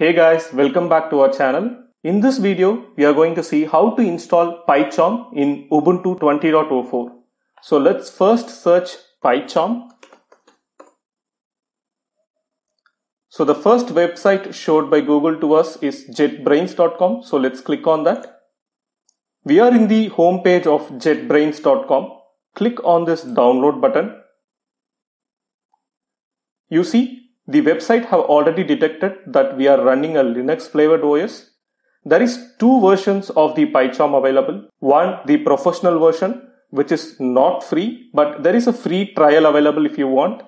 Hey guys, welcome back to our channel. In this video, we are going to see how to install PyCharm in Ubuntu 20.04. So let's first search PyCharm. So the first website showed by Google to us is jetbrains.com. So let's click on that. We are in the homepage of jetbrains.com. Click on this download button. You see the website have already detected that we are running a Linux flavored OS. There is two versions of the PyCharm available. One, the professional version, which is not free, but there is a free trial available if you want.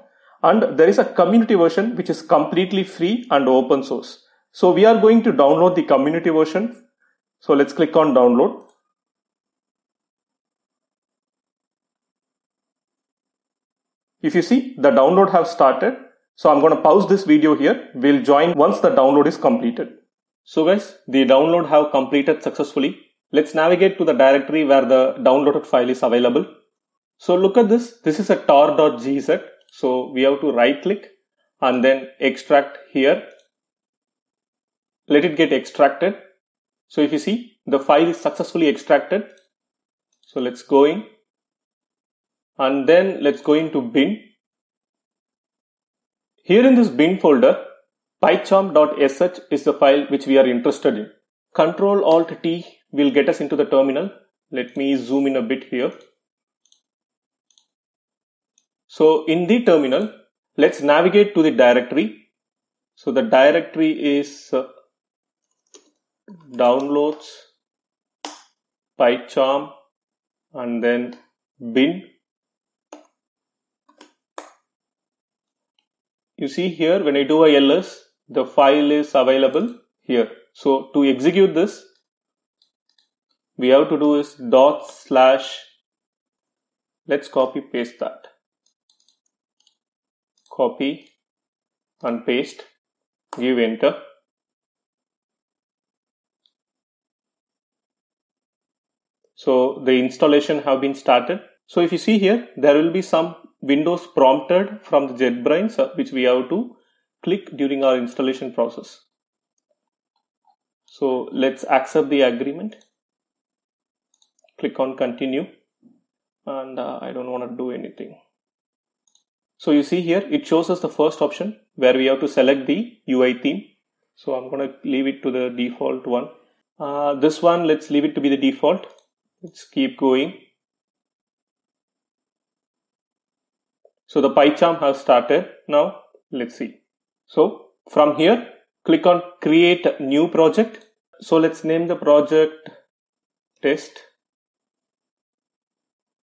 And there is a community version, which is completely free and open source. So we are going to download the community version. So let's click on download. If you see, the download have started so I'm going to pause this video here. We'll join once the download is completed. So guys, the download have completed successfully. Let's navigate to the directory where the downloaded file is available. So look at this. This is a tar.gz. So we have to right click and then extract here. Let it get extracted. So if you see the file is successfully extracted. So let's go in and then let's go into bin here in this bin folder, pycharm.sh is the file which we are interested in. Control Alt T will get us into the terminal. Let me zoom in a bit here. So in the terminal, let's navigate to the directory. So the directory is uh, downloads, PyCharm and then bin you see here when I do a ls, the file is available here. So to execute this, we have to do is dot slash, let's copy paste that. Copy and paste, give enter. So the installation have been started. So if you see here, there will be some windows prompted from the JetBrains which we have to click during our installation process. So let's accept the agreement. Click on continue and uh, I don't want to do anything. So you see here it shows us the first option where we have to select the UI theme. So I'm going to leave it to the default one. Uh, this one let's leave it to be the default. Let's keep going. So the PyCharm has started now. Let's see. So from here, click on create new project. So let's name the project test.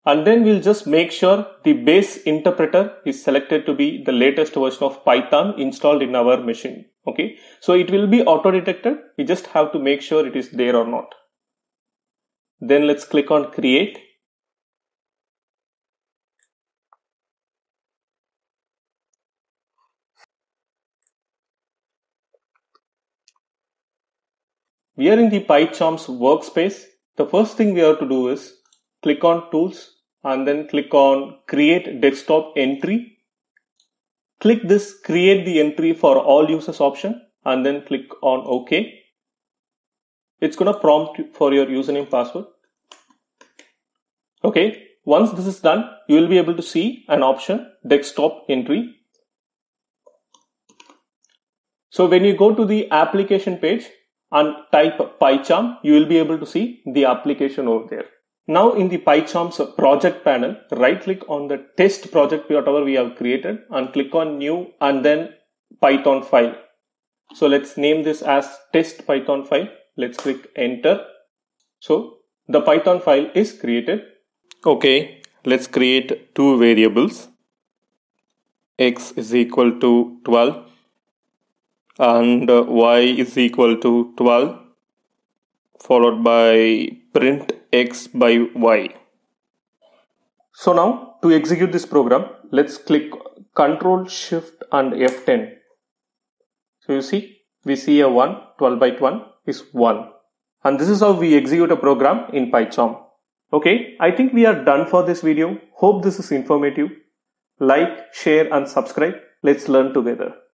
And then we'll just make sure the base interpreter is selected to be the latest version of Python installed in our machine. Okay. So it will be auto detected. We just have to make sure it is there or not. Then let's click on create we are in the PyCharm's workspace, the first thing we have to do is click on tools and then click on create desktop entry. Click this create the entry for all users option and then click on OK. It's going to prompt for your username password. Okay. Once this is done, you will be able to see an option desktop entry. So when you go to the application page, and type PyCharm, you will be able to see the application over there. Now in the PyCharm's project panel, right click on the test project whatever we have created and click on new and then Python file. So let's name this as test Python file. Let's click enter. So the Python file is created. Okay, let's create two variables. X is equal to 12 and uh, y is equal to 12 followed by print x by y. So now to execute this program, let's click Control Shift and F10. So you see, we see a 1, 12 by 1 is 1. And this is how we execute a program in PyCharm. Okay, I think we are done for this video. Hope this is informative. Like, share and subscribe. Let's learn together.